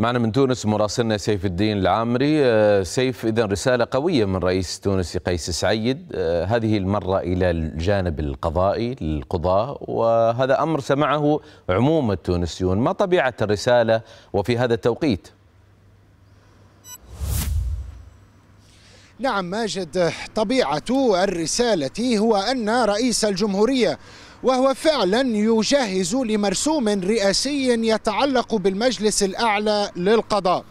معنا من تونس مراسلنا سيف الدين العامري آه، سيف إذا رسالة قوية من رئيس تونسي قيس سعيد آه، هذه المرة إلى الجانب القضائي للقضاء وهذا أمر سمعه عموم التونسيون ما طبيعة الرسالة وفي هذا التوقيت؟ نعم ماجد طبيعة الرسالة هو أن رئيس الجمهورية وهو فعلا يجهز لمرسوم رئاسي يتعلق بالمجلس الأعلى للقضاء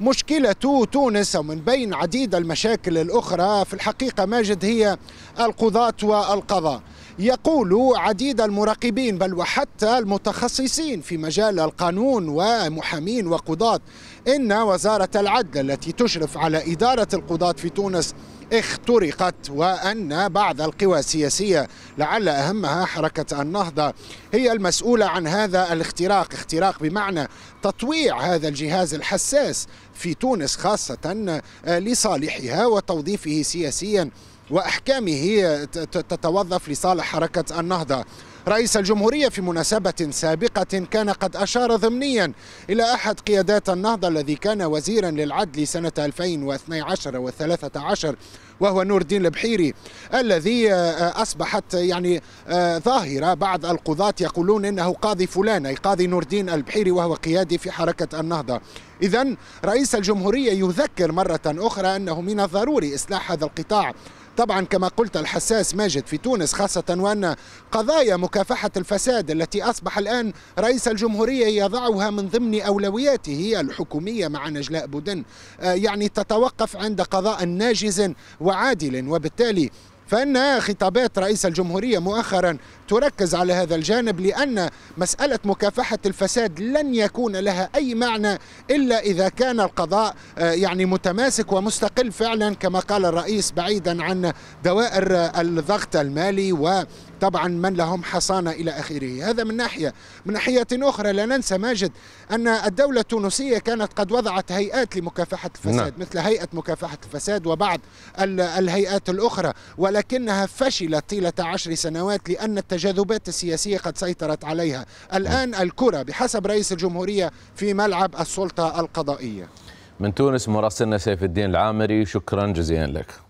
مشكلة تونس ومن بين عديد المشاكل الأخرى في الحقيقة ماجد هي القضاة والقضاء يقول عديد المراقبين بل وحتى المتخصصين في مجال القانون ومحامين وقضاة إن وزارة العدل التي تشرف على إدارة القضاة في تونس اخترقت وأن بعض القوى السياسية لعل أهمها حركة النهضة هي المسؤولة عن هذا الاختراق اختراق بمعنى تطويع هذا الجهاز الحساس في تونس خاصة آه، لصالحها وتوظيفه سياسيا وأحكامه تتوظف لصالح حركة النهضة رئيس الجمهورية في مناسبة سابقة كان قد أشار ضمنيا إلى أحد قيادات النهضة الذي كان وزيرا للعدل سنة 2012 و13 وهو نور الدين البحيري الذي آه، آه، أصبحت آه، يعني ظاهرة بعض القضاة يقولون إنه قاضي فلان أي قاضي نور الدين البحيري وهو قيادي في حركة النهضة إذا رئيس الجمهورية يذكر مرة أخرى أنه من الضروري إصلاح هذا القطاع طبعا كما قلت الحساس ماجد في تونس خاصة وأن قضايا مكافحة الفساد التي أصبح الآن رئيس الجمهورية يضعها من ضمن أولوياته الحكومية مع نجلاء بودن آه، يعني تتوقف عند قضاء ناجز وعادل وبالتالي فإن خطابات رئيس الجمهورية مؤخرا تركز على هذا الجانب لأن مسألة مكافحة الفساد لن يكون لها أي معنى إلا إذا كان القضاء آه، يعني متماسك ومستقل فعلا كما قال الرئيس بعيدا عن دوائر الضغط المالي و طبعا من لهم حصانة إلى آخره هذا من ناحية من ناحية أخرى لا ننسى ماجد أن الدولة التونسية كانت قد وضعت هيئات لمكافحة الفساد نعم. مثل هيئة مكافحة الفساد وبعض الهيئات الأخرى ولكنها فشلت طيلة عشر سنوات لأن التجاذبات السياسية قد سيطرت عليها الآن الكرة بحسب رئيس الجمهورية في ملعب السلطة القضائية من تونس مراسلنا سيف الدين العامري شكرا جزيلا لك